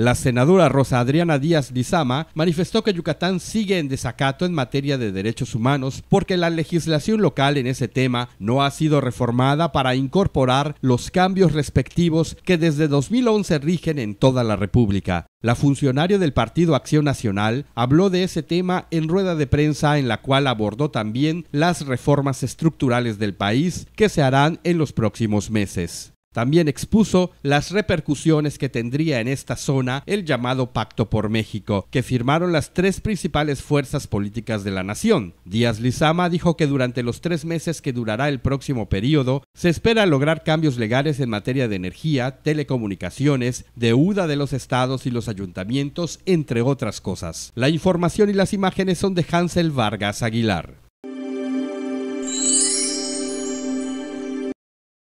La senadora Rosa Adriana Díaz Lizama manifestó que Yucatán sigue en desacato en materia de derechos humanos porque la legislación local en ese tema no ha sido reformada para incorporar los cambios respectivos que desde 2011 rigen en toda la República. La funcionaria del Partido Acción Nacional habló de ese tema en rueda de prensa en la cual abordó también las reformas estructurales del país que se harán en los próximos meses. También expuso las repercusiones que tendría en esta zona el llamado Pacto por México, que firmaron las tres principales fuerzas políticas de la nación. Díaz Lizama dijo que durante los tres meses que durará el próximo periodo, se espera lograr cambios legales en materia de energía, telecomunicaciones, deuda de los estados y los ayuntamientos, entre otras cosas. La información y las imágenes son de Hansel Vargas Aguilar.